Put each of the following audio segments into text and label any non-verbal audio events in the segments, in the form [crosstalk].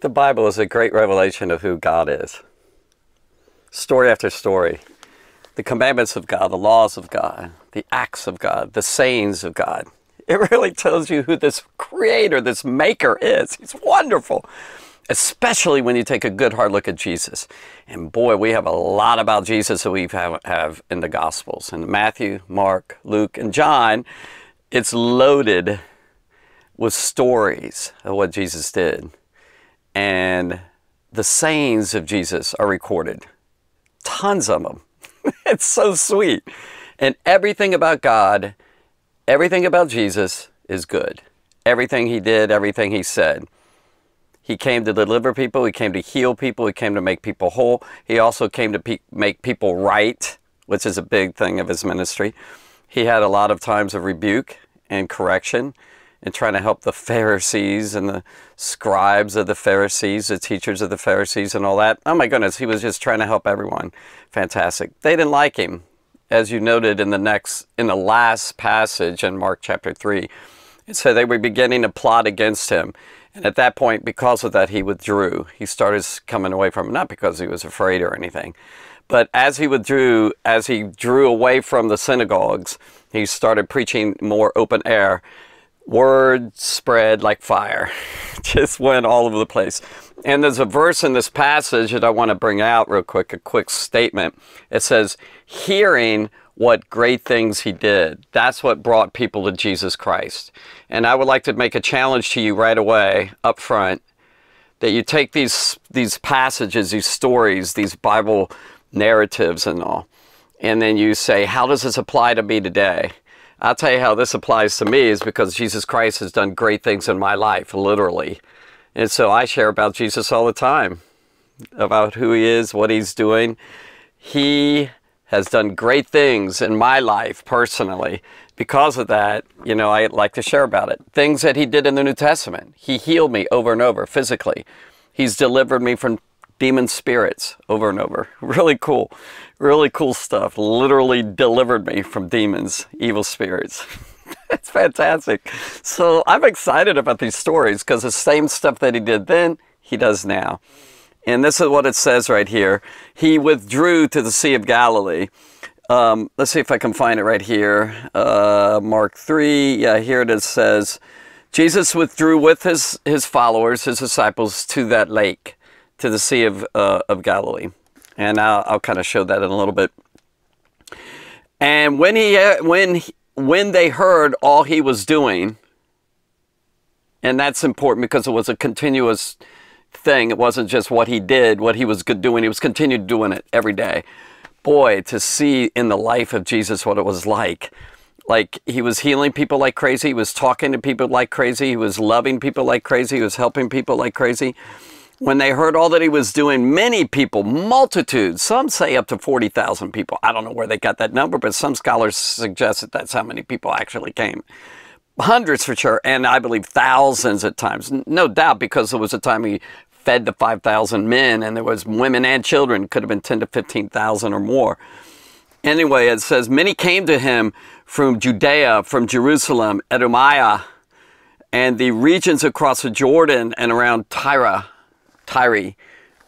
The Bible is a great revelation of who God is. Story after story. The commandments of God, the laws of God, the acts of God, the sayings of God. It really tells you who this creator, this maker is. He's wonderful. Especially when you take a good hard look at Jesus. And boy, we have a lot about Jesus that we have, have in the Gospels. In Matthew, Mark, Luke, and John, it's loaded with stories of what Jesus did and the sayings of Jesus are recorded. Tons of them. [laughs] it's so sweet. And everything about God, everything about Jesus is good. Everything he did, everything he said. He came to deliver people, he came to heal people, he came to make people whole. He also came to pe make people right, which is a big thing of his ministry. He had a lot of times of rebuke and correction and trying to help the Pharisees and the scribes of the Pharisees, the teachers of the Pharisees, and all that. Oh my goodness, he was just trying to help everyone. Fantastic. They didn't like him, as you noted in the next, in the last passage in Mark chapter three. And so they were beginning to plot against him. And at that point, because of that, he withdrew. He started coming away from him, not because he was afraid or anything, but as he withdrew, as he drew away from the synagogues, he started preaching more open air word spread like fire. [laughs] Just went all over the place. And there's a verse in this passage that I want to bring out real quick, a quick statement. It says, hearing what great things he did. That's what brought people to Jesus Christ. And I would like to make a challenge to you right away, up front, that you take these, these passages, these stories, these Bible narratives and all, and then you say, how does this apply to me today? I'll tell you how this applies to me is because Jesus Christ has done great things in my life, literally. And so I share about Jesus all the time, about who he is, what he's doing. He has done great things in my life personally. Because of that, you know, I like to share about it. Things that he did in the New Testament. He healed me over and over physically. He's delivered me from demon spirits over and over. [laughs] Really cool, really cool stuff. Literally delivered me from demons, evil spirits. it's [laughs] fantastic. So I'm excited about these stories because the same stuff that he did then, he does now. And this is what it says right here. He withdrew to the Sea of Galilee. Um, let's see if I can find it right here. Uh, Mark 3, yeah, here it is, says, Jesus withdrew with his, his followers, his disciples, to that lake to the Sea of, uh, of Galilee. And I'll, I'll kind of show that in a little bit. And when, he, uh, when, when they heard all he was doing, and that's important because it was a continuous thing. It wasn't just what he did, what he was good doing. He was continued doing it every day. Boy, to see in the life of Jesus what it was like. Like he was healing people like crazy. He was talking to people like crazy. He was loving people like crazy. He was helping people like crazy when they heard all that he was doing, many people, multitudes, some say up to 40,000 people. I don't know where they got that number, but some scholars suggest that that's how many people actually came. Hundreds for sure, and I believe thousands at times, no doubt, because there was a time he fed the 5,000 men, and there was women and children, could have been 10 to 15,000 or more. Anyway, it says, many came to him from Judea, from Jerusalem, Edomiah, and the regions across the Jordan and around Tyre. Tyre,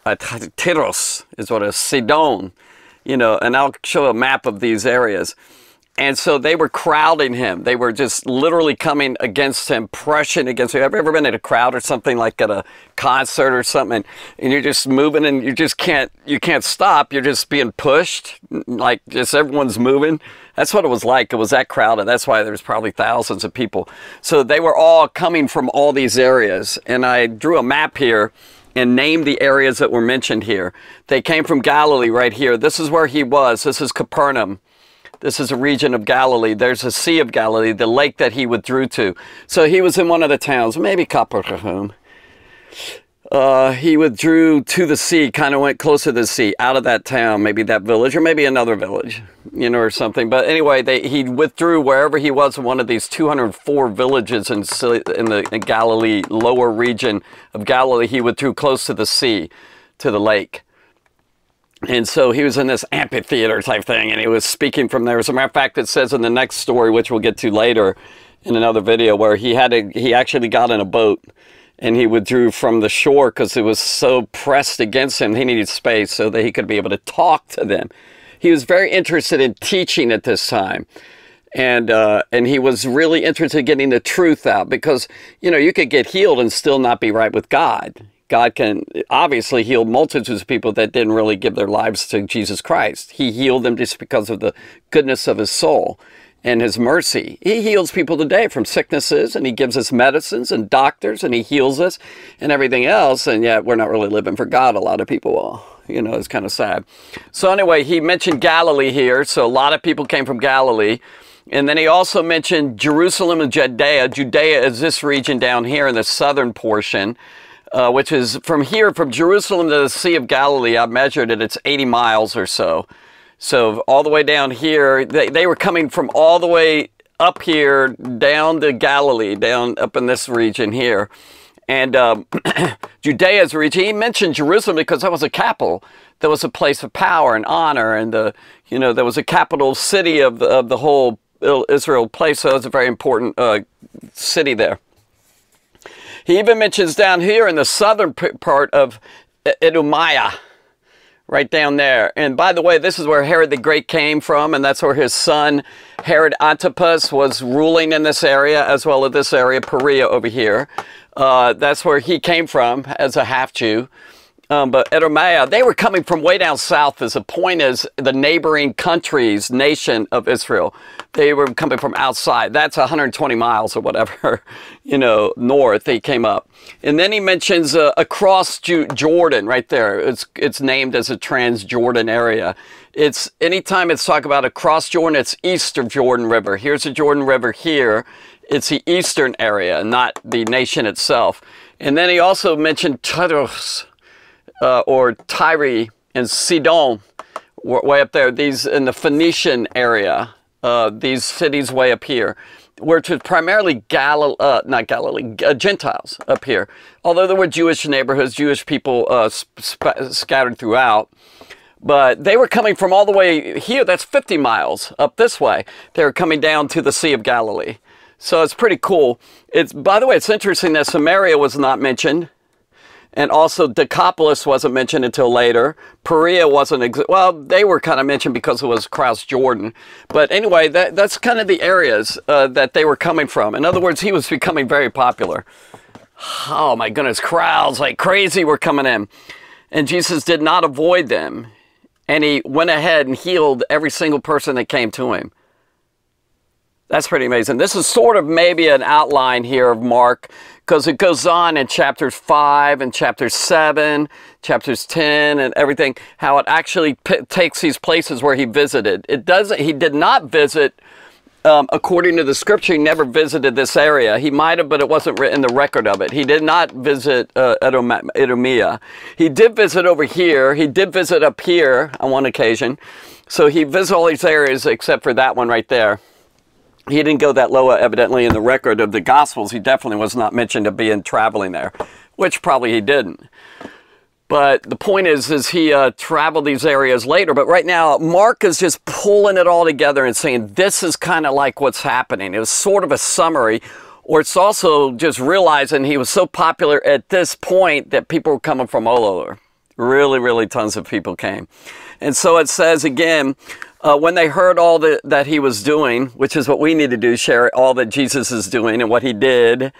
uh, Tyros is what it is, Sidon, you know, and I'll show a map of these areas. And so they were crowding him. They were just literally coming against him, pressing against him. Have you ever been at a crowd or something like at a concert or something, and you're just moving and you just can't you can't stop. You're just being pushed, like just everyone's moving. That's what it was like. It was that crowd, and that's why there was probably thousands of people. So they were all coming from all these areas, and I drew a map here and name the areas that were mentioned here. They came from Galilee right here. This is where he was. This is Capernaum. This is a region of Galilee. There's a Sea of Galilee, the lake that he withdrew to. So he was in one of the towns, maybe Capernaum. Uh, he withdrew to the sea, kind of went closer to the sea, out of that town, maybe that village, or maybe another village, you know, or something. But anyway, they, he withdrew wherever he was in one of these 204 villages in, in the in Galilee, lower region of Galilee. He withdrew close to the sea, to the lake. And so he was in this amphitheater type thing, and he was speaking from there. As a matter of fact, it says in the next story, which we'll get to later in another video, where he had a, he actually got in a boat and he withdrew from the shore because it was so pressed against him. He needed space so that he could be able to talk to them. He was very interested in teaching at this time. And, uh, and he was really interested in getting the truth out because, you know, you could get healed and still not be right with God. God can obviously heal multitudes of people that didn't really give their lives to Jesus Christ. He healed them just because of the goodness of his soul and his mercy. He heals people today from sicknesses and he gives us medicines and doctors and he heals us and everything else. And yet we're not really living for God. A lot of people will, you know, it's kind of sad. So anyway, he mentioned Galilee here. So a lot of people came from Galilee. And then he also mentioned Jerusalem and Judea. Judea is this region down here in the southern portion. Uh, which is from here, from Jerusalem to the Sea of Galilee, I measured it, it's 80 miles or so. So all the way down here, they, they were coming from all the way up here, down to Galilee, down up in this region here. And um, [clears throat] Judea's region, he mentioned Jerusalem because that was a capital. That was a place of power and honor. And, the, you know, there was a capital city of the, of the whole Israel place. So it was a very important uh, city there. He even mentions down here in the southern part of Edomiah right down there. And by the way, this is where Herod the Great came from, and that's where his son Herod Antipas was ruling in this area, as well as this area, Perea over here. Uh, that's where he came from as a half Jew um, but Edomea, they were coming from way down south as a point as the neighboring countries, nation of Israel. They were coming from outside. That's 120 miles or whatever, [laughs] you know, north they came up. And then he mentions uh, across Jordan right there. It's, it's named as a trans-Jordan area. It's anytime it's talk about across Jordan, it's east of Jordan River. Here's the Jordan River here. It's the eastern area, not the nation itself. And then he also mentioned Tadros uh, or Tyre and Sidon, way up there, these in the Phoenician area, uh, these cities way up here, which to primarily Galilee, uh, not Galilee, uh, Gentiles up here. Although there were Jewish neighborhoods, Jewish people uh, scattered throughout. But they were coming from all the way here, that's 50 miles up this way. They were coming down to the Sea of Galilee. So it's pretty cool. It's By the way, it's interesting that Samaria was not mentioned and also, Decapolis wasn't mentioned until later. Perea wasn't, well, they were kind of mentioned because it was Kraus Jordan. But anyway, that, that's kind of the areas uh, that they were coming from. In other words, he was becoming very popular. Oh my goodness, crowds like crazy were coming in. And Jesus did not avoid them. And he went ahead and healed every single person that came to him. That's pretty amazing. This is sort of maybe an outline here of Mark because it goes on in chapters 5 and chapter 7, chapters 10 and everything, how it actually takes these places where he visited. It doesn't, he did not visit, um, according to the scripture, he never visited this area. He might have, but it wasn't written in the record of it. He did not visit uh, Edomia. He did visit over here. He did visit up here on one occasion. So he visited all these areas except for that one right there he didn't go that low, evidently, in the record of the Gospels. He definitely was not mentioned be being traveling there, which probably he didn't. But the point is, is he uh, traveled these areas later. But right now, Mark is just pulling it all together and saying, this is kind of like what's happening. It was sort of a summary, or it's also just realizing he was so popular at this point that people were coming from all over. Really, really tons of people came. And so it says again, uh, when they heard all that he was doing, which is what we need to do, share all that Jesus is doing and what he did,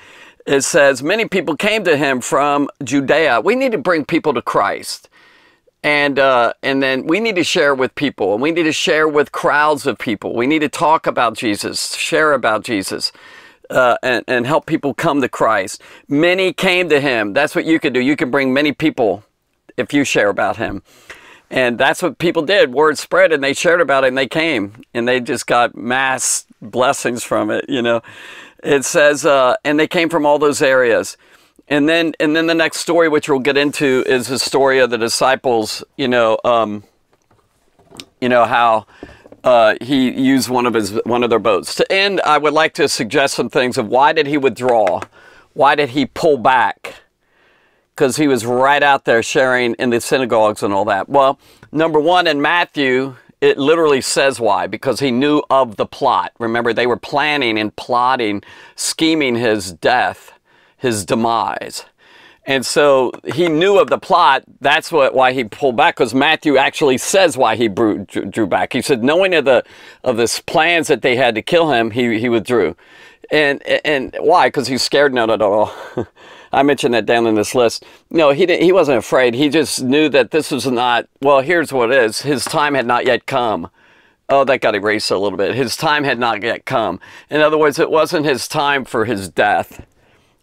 it says, many people came to him from Judea. We need to bring people to Christ. And, uh, and then we need to share with people, and we need to share with crowds of people. We need to talk about Jesus, share about Jesus. Uh, and, and help people come to Christ. Many came to him. That's what you can do. You can bring many people if you share about him. And that's what people did. Word spread and they shared about it and they came and they just got mass blessings from it, you know. It says, uh, and they came from all those areas. And then, and then the next story, which we'll get into, is the story of the disciples. You know, um, you know how uh, he used one of his one of their boats. To end, I would like to suggest some things of why did he withdraw, why did he pull back, because he was right out there sharing in the synagogues and all that. Well, number one, in Matthew, it literally says why, because he knew of the plot. Remember, they were planning and plotting, scheming his death, his demise. And so he knew of the plot. That's what why he pulled back, because Matthew actually says why he drew, drew back. He said, knowing of the of this plans that they had to kill him, he he withdrew. And and why? Because he's scared. No, no, no, no. [laughs] I mentioned that down in this list. No, he didn't, he wasn't afraid. He just knew that this was not. Well, here's what it is. His time had not yet come. Oh, that got erased a little bit. His time had not yet come. In other words, it wasn't his time for his death.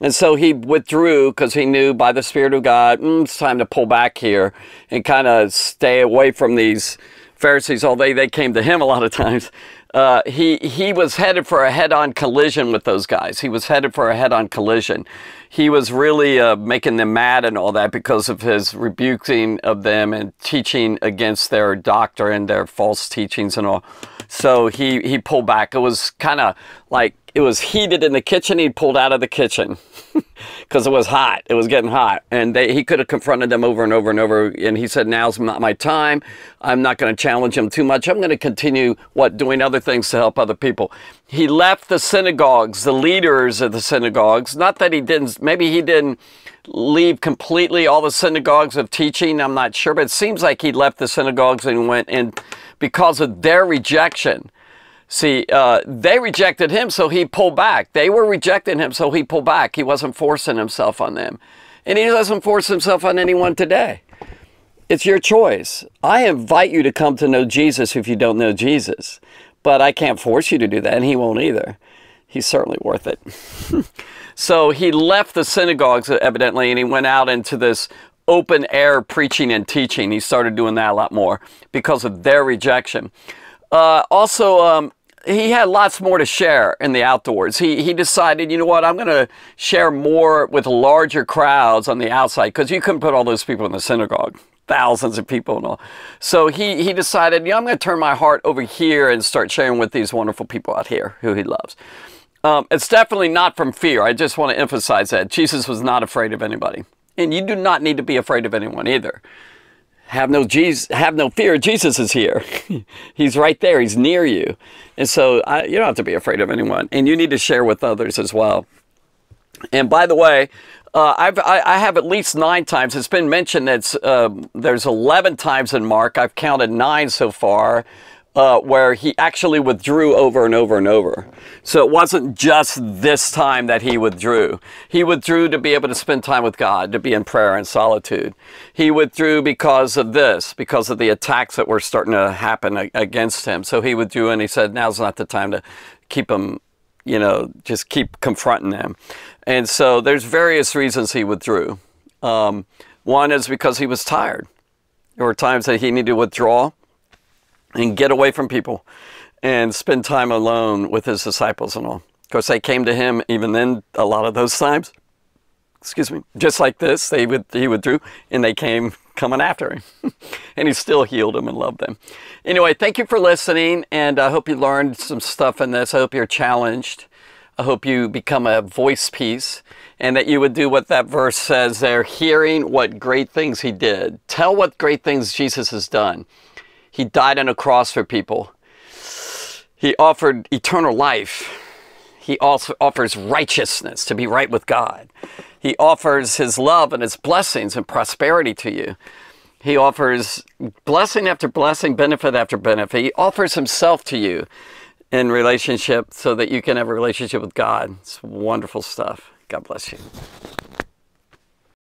And so he withdrew because he knew by the Spirit of God, mm, it's time to pull back here and kind of stay away from these Pharisees, although they came to him a lot of times. Uh, he, he was headed for a head on collision with those guys. He was headed for a head on collision he was really uh, making them mad and all that because of his rebuking of them and teaching against their doctrine, their false teachings and all. So he, he pulled back. It was kind of like it was heated in the kitchen. He pulled out of the kitchen because [laughs] it was hot. It was getting hot. And they, he could have confronted them over and over and over. And he said, now's not my time. I'm not going to challenge him too much. I'm going to continue, what, doing other things to help other people. He left the synagogues, the leaders of the synagogues. Not that he didn't, maybe he didn't leave completely all the synagogues of teaching. I'm not sure. But it seems like he left the synagogues and went and because of their rejection. See, uh, they rejected him, so he pulled back. They were rejecting him, so he pulled back. He wasn't forcing himself on them. And he doesn't force himself on anyone today. It's your choice. I invite you to come to know Jesus if you don't know Jesus. But I can't force you to do that, and he won't either. He's certainly worth it. [laughs] so he left the synagogues, evidently, and he went out into this open air preaching and teaching. He started doing that a lot more because of their rejection. Uh, also, um, he had lots more to share in the outdoors. He, he decided, you know what, I'm going to share more with larger crowds on the outside because you couldn't put all those people in the synagogue, thousands of people and all. So he, he decided, you know, I'm going to turn my heart over here and start sharing with these wonderful people out here who he loves. Um, it's definitely not from fear. I just want to emphasize that. Jesus was not afraid of anybody. And you do not need to be afraid of anyone either. Have no Jesus, have no fear. Jesus is here. [laughs] he's right there. He's near you. And so I, you don't have to be afraid of anyone. And you need to share with others as well. And by the way, uh, I've, I, I have at least nine times. It's been mentioned that uh, there's 11 times in Mark. I've counted nine so far uh, where he actually withdrew over and over and over. So it wasn't just this time that he withdrew. He withdrew to be able to spend time with God, to be in prayer and solitude. He withdrew because of this, because of the attacks that were starting to happen against him. So he withdrew and he said, now's not the time to keep him, you know, just keep confronting them. And so there's various reasons he withdrew. Um, one is because he was tired. There were times that he needed to withdraw and get away from people and spend time alone with his disciples and all. Of course, they came to him even then a lot of those times. Excuse me, just like this, they would he withdrew, and they came [laughs] coming after him, [laughs] and he still healed them and loved them. Anyway, thank you for listening, and I hope you learned some stuff in this. I hope you're challenged. I hope you become a voice piece and that you would do what that verse says there, hearing what great things he did. Tell what great things Jesus has done. He died on a cross for people. He offered eternal life. He also offers righteousness to be right with God. He offers his love and his blessings and prosperity to you. He offers blessing after blessing, benefit after benefit. He offers himself to you in relationship so that you can have a relationship with God. It's wonderful stuff. God bless you.